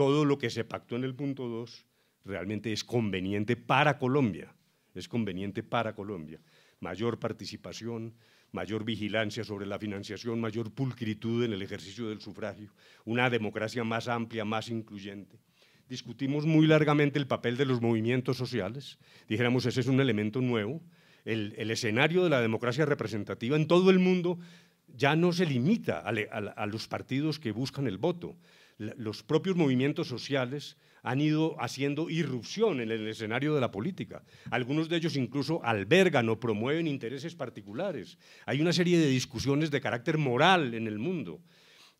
todo lo que se pactó en el punto 2 realmente es conveniente para Colombia, es conveniente para Colombia. Mayor participación, mayor vigilancia sobre la financiación, mayor pulcritud en el ejercicio del sufragio, una democracia más amplia, más incluyente. Discutimos muy largamente el papel de los movimientos sociales, dijéramos ese es un elemento nuevo. El, escenario de la democracia representativa en todo el mundo ya no se limita a los partidos que buscan el voto, los propios movimientos sociales han ido haciendo irrupción en el escenario de la política. Algunos de ellos incluso albergan o promueven intereses particulares. Hay una serie de discusiones de carácter moral en el mundo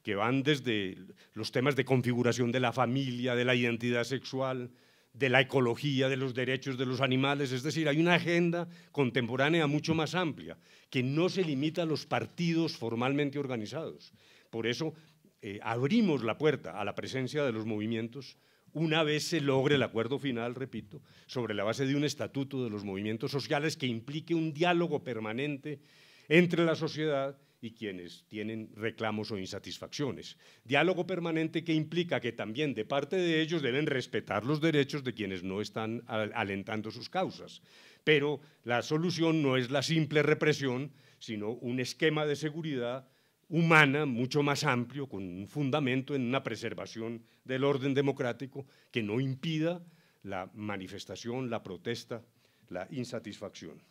que van desde los temas de configuración de la familia, de la identidad sexual, de la ecología, de los derechos de los animales. Es decir, hay una agenda contemporánea mucho más amplia que no se limita a los partidos formalmente organizados. Por eso eh, abrimos la puerta a la presencia de los movimientos una vez se logre el acuerdo final, repito, sobre la base de un estatuto de los movimientos sociales que implique un diálogo permanente entre la sociedad y quienes tienen reclamos o insatisfacciones. Diálogo permanente que implica que también de parte de ellos deben respetar los derechos de quienes no están alentando sus causas. Pero la solución no es la simple represión, sino un esquema de seguridad humana mucho más amplio, con un fundamento en una preservación del orden democrático que no impida la manifestación, la protesta, la insatisfacción.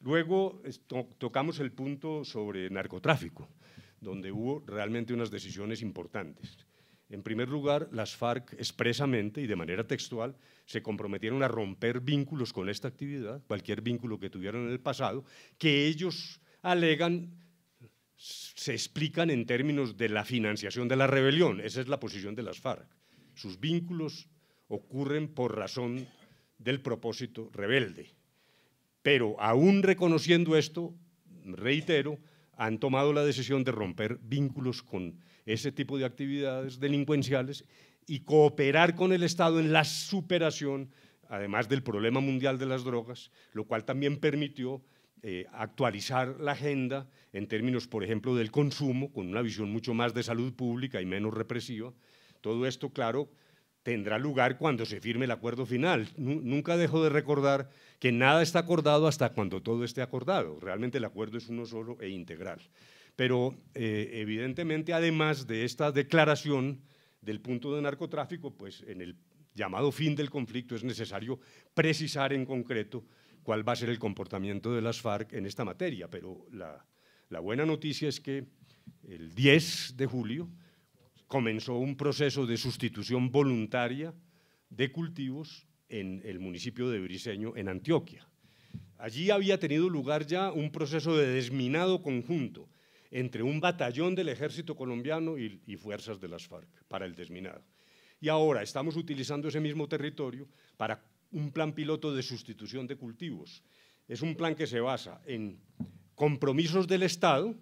Luego tocamos el punto sobre narcotráfico, donde hubo realmente unas decisiones importantes. En primer lugar, las FARC expresamente y de manera textual se comprometieron a romper vínculos con esta actividad, cualquier vínculo que tuvieran en el pasado, que ellos alegan se explican en términos de la financiación de la rebelión. Esa es la posición de las FARC. Sus vínculos ocurren por razón del propósito rebelde. Pero aún reconociendo esto, reitero, han tomado la decisión de romper vínculos con ese tipo de actividades delincuenciales y cooperar con el Estado en la superación, además del problema mundial de las drogas, lo cual también permitió eh, actualizar la agenda en términos, por ejemplo, del consumo, con una visión mucho más de salud pública y menos represiva. Todo esto, claro, tendrá lugar cuando se firme el acuerdo final. nunca dejo de recordar que nada está acordado hasta cuando todo esté acordado. Realmente el acuerdo es uno solo e integral. Pero eh, evidentemente, además de esta declaración del punto de narcotráfico, pues en el llamado fin del conflicto es necesario precisar en concreto cuál va a ser el comportamiento de las FARC en esta materia, pero la, buena noticia es que el 10 de julio comenzó un proceso de sustitución voluntaria de cultivos en el municipio de Briseño, en Antioquia. Allí había tenido lugar ya un proceso de desminado conjunto entre un batallón del ejército colombiano y, y fuerzas de las FARC para el desminado. Y ahora estamos utilizando ese mismo territorio para un plan piloto de sustitución de cultivos. Es un plan que se basa en compromisos del Estado,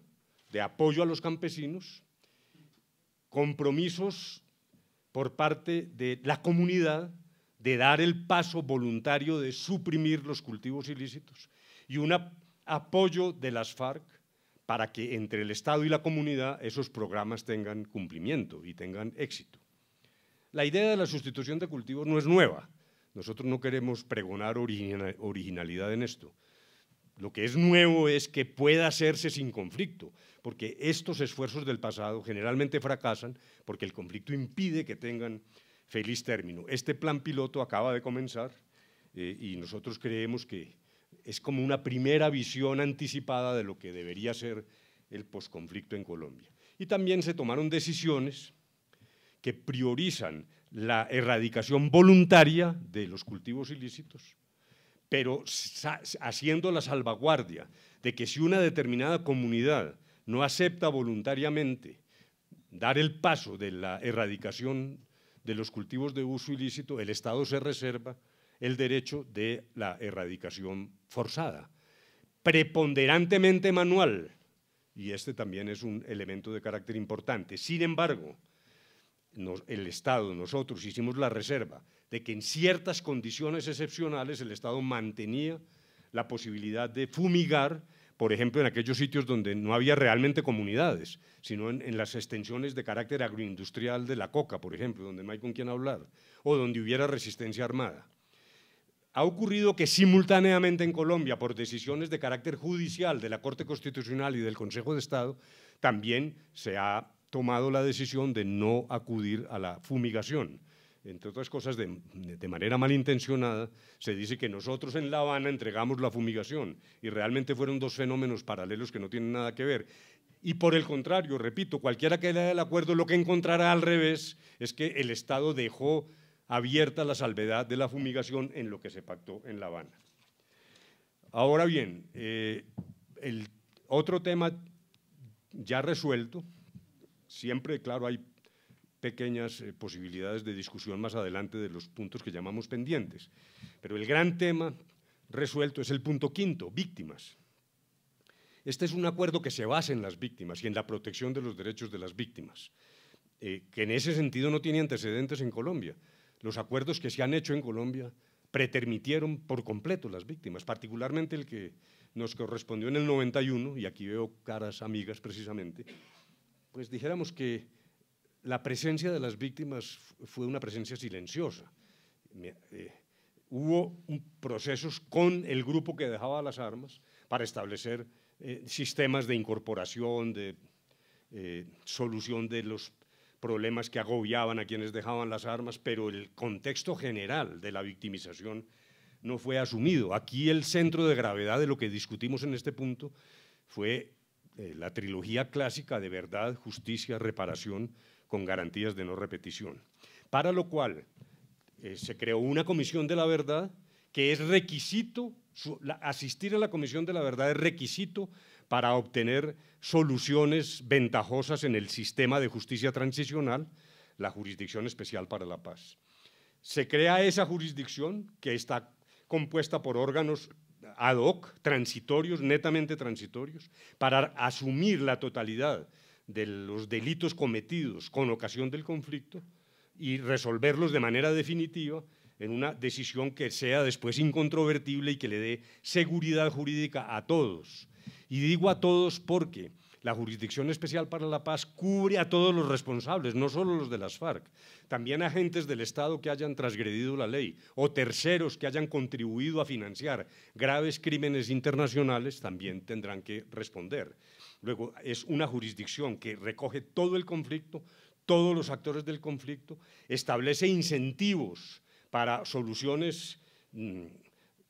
de apoyo a los campesinos, compromisos por parte de la comunidad de dar el paso voluntario de suprimir los cultivos ilícitos y un apoyo de las FARC para que entre el Estado y la comunidad esos programas tengan cumplimiento y tengan éxito. La idea de la sustitución de cultivos no es nueva. Nosotros no queremos pregonar originalidad en esto. Lo que es nuevo es que pueda hacerse sin conflicto, porque estos esfuerzos del pasado generalmente fracasan porque el conflicto impide que tengan feliz término. Este plan piloto acaba de comenzar eh, y nosotros creemos que es como una primera visión anticipada de lo que debería ser el posconflicto en Colombia. Y también se tomaron decisiones que priorizan la erradicación voluntaria de los cultivos ilícitos, pero haciendo la salvaguardia de que si una determinada comunidad no acepta voluntariamente dar el paso de la erradicación de los cultivos de uso ilícito, el Estado se reserva el derecho de la erradicación forzada, preponderantemente manual, y este también es un elemento de carácter importante. Sin embargo, el Estado, nosotros hicimos la reserva de que en ciertas condiciones excepcionales el Estado mantenía la posibilidad de fumigar, por ejemplo, en aquellos sitios donde no había realmente comunidades, sino en, en las extensiones de carácter agroindustrial de la coca, por ejemplo, donde no hay con quién hablar, o donde hubiera resistencia armada. Ha ocurrido que simultáneamente en Colombia, por decisiones de carácter judicial de la Corte Constitucional y del Consejo de Estado, también se ha tomado la decisión de no acudir a la fumigación. Entre otras cosas, de, manera malintencionada, se dice que nosotros en La Habana entregamos la fumigación y realmente fueron dos fenómenos paralelos que no tienen nada que ver. Y por el contrario, repito, cualquiera que lea el acuerdo lo que encontrará al revés es que el Estado dejó abierta la salvedad de la fumigación en lo que se pactó en La Habana. Ahora bien, eh, el otro tema ya resuelto, Siempre, claro, hay pequeñas eh, posibilidades de discusión más adelante de los puntos que llamamos pendientes. Pero el gran tema resuelto es el punto quinto, víctimas. Este es un acuerdo que se basa en las víctimas y en la protección de los derechos de las víctimas, eh, que en ese sentido no tiene antecedentes en Colombia. Los acuerdos que se han hecho en Colombia pretermitieron por completo las víctimas, particularmente el que nos correspondió en el 91, y aquí veo caras amigas precisamente, pues dijéramos que la presencia de las víctimas fue una presencia silenciosa. Eh, hubo procesos con el grupo que dejaba las armas para establecer eh, sistemas de incorporación, de eh, solución de los problemas que agobiaban a quienes dejaban las armas, pero el contexto general de la victimización no fue asumido. Aquí el centro de gravedad de lo que discutimos en este punto fue eh, la trilogía clásica de verdad, justicia, reparación, con garantías de no repetición. Para lo cual eh, se creó una comisión de la verdad que es requisito, asistir a la comisión de la verdad es requisito para obtener soluciones ventajosas en el sistema de justicia transicional, la Jurisdicción Especial para la Paz. Se crea esa jurisdicción que está compuesta por órganos ad hoc, transitorios, netamente transitorios, para asumir la totalidad de los delitos cometidos con ocasión del conflicto y resolverlos de manera definitiva en una decisión que sea después incontrovertible y que le dé seguridad jurídica a todos. Y digo a todos porque la Jurisdicción Especial para la Paz cubre a todos los responsables, no solo los de las FARC, también agentes del Estado que hayan transgredido la ley o terceros que hayan contribuido a financiar graves crímenes internacionales también tendrán que responder. Luego, es una jurisdicción que recoge todo el conflicto, todos los actores del conflicto, establece incentivos para soluciones... Mm,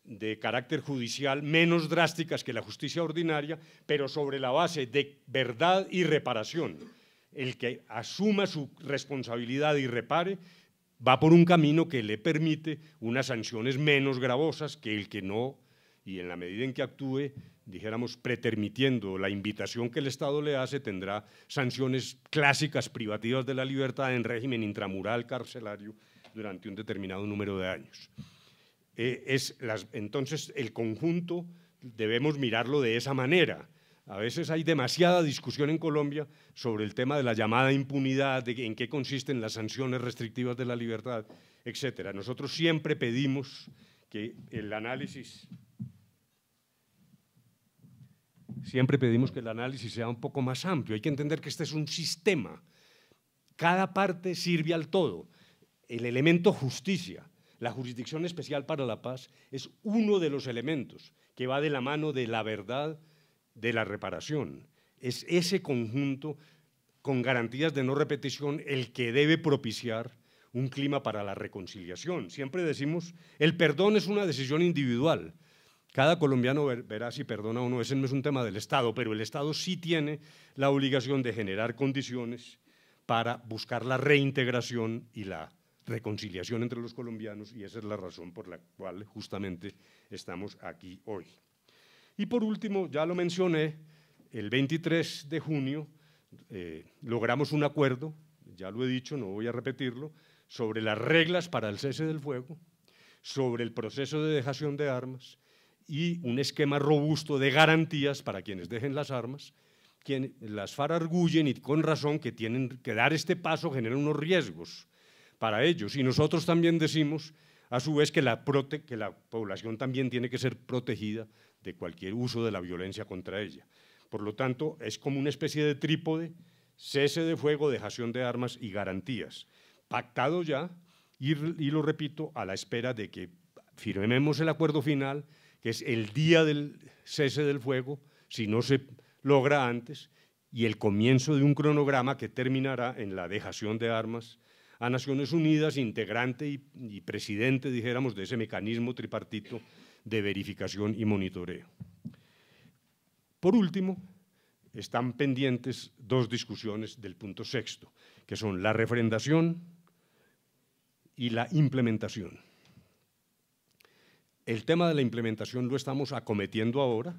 de carácter judicial menos drásticas que la justicia ordinaria, pero sobre la base de verdad y reparación. El que asuma su responsabilidad y repare va por un camino que le permite unas sanciones menos gravosas que el que no, y en la medida en que actúe, dijéramos, pretermitiendo la invitación que el Estado le hace, tendrá sanciones clásicas privativas de la libertad en régimen intramural carcelario durante un determinado número de años. Eh, es entonces el conjunto debemos mirarlo de esa manera. A veces hay demasiada discusión en Colombia sobre el tema de la llamada impunidad, de en qué consisten las sanciones restrictivas de la libertad, etc. Nosotros siempre pedimos que el análisis siempre pedimos que el análisis sea un poco más amplio. Hay que entender que este es un sistema. Cada parte sirve al todo. El elemento justicia, la Jurisdicción Especial para la Paz es uno de los elementos que va de la mano de la verdad, de la reparación. Es ese conjunto con garantías de no repetición el que debe propiciar un clima para la reconciliación. Siempre decimos, el perdón es una decisión individual. Cada colombiano verá si perdona o no, ese no es un tema del Estado, pero el Estado sí tiene la obligación de generar condiciones para buscar la reintegración y la reconciliación entre los colombianos y esa es la razón por la cual justamente estamos aquí hoy. Y por último, ya lo mencioné, el 23 de junio eh, logramos un acuerdo, ya lo he dicho, no voy a repetirlo, sobre las reglas para el cese del fuego, sobre el proceso de dejación de armas y un esquema robusto de garantías para quienes dejen las armas, quien, las fararguyen y con razón que tienen que dar este paso genera unos riesgos para ellos. Y nosotros también decimos, a su vez, que la, población también tiene que ser protegida de cualquier uso de la violencia contra ella. Por lo tanto, es como una especie de trípode, cese de fuego, dejación de armas y garantías. Pactado ya, y lo repito, a la espera de que firmemos el acuerdo final, que es el día del cese del fuego, si no se logra antes, y el comienzo de un cronograma que terminará en la dejación de armas a Naciones Unidas, integrante y, presidente, dijéramos, de ese mecanismo tripartito de verificación y monitoreo. Por último, están pendientes dos discusiones del punto sexto, que son la refrendación y la implementación. El tema de la implementación lo estamos acometiendo ahora.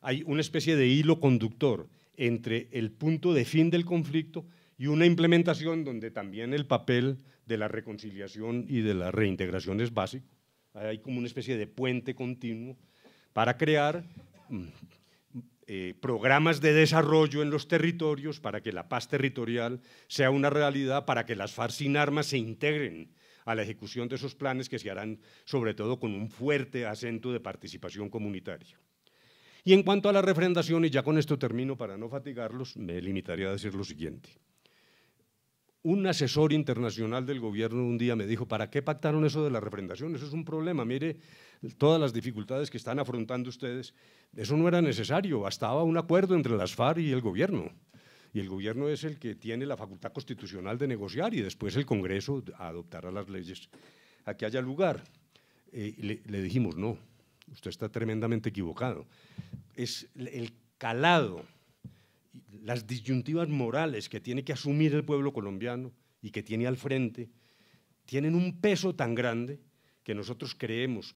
Hay una especie de hilo conductor entre el punto de fin del conflicto y una implementación donde también el papel de la reconciliación y de la reintegración es básico. Hay como una especie de puente continuo para crear mm, eh, programas de desarrollo en los territorios para que la paz territorial sea una realidad, para que las FARC sin armas se integren a la ejecución de esos planes que se harán sobre todo con un fuerte acento de participación comunitaria. Y en cuanto a las y ya con esto termino para no fatigarlos, me limitaría a decir lo siguiente un asesor internacional del gobierno un día me dijo, ¿para qué pactaron eso de la refrendación? Eso es un problema, mire todas las dificultades que están afrontando ustedes. Eso no era necesario, bastaba un acuerdo entre las FARC y el gobierno. Y el gobierno es el que tiene la facultad constitucional de negociar y después el Congreso adoptará las leyes a que haya lugar. Eh, le, dijimos, no, usted está tremendamente equivocado. Es el calado las disyuntivas morales que tiene que asumir el pueblo colombiano y que tiene al frente, tienen un peso tan grande que nosotros creemos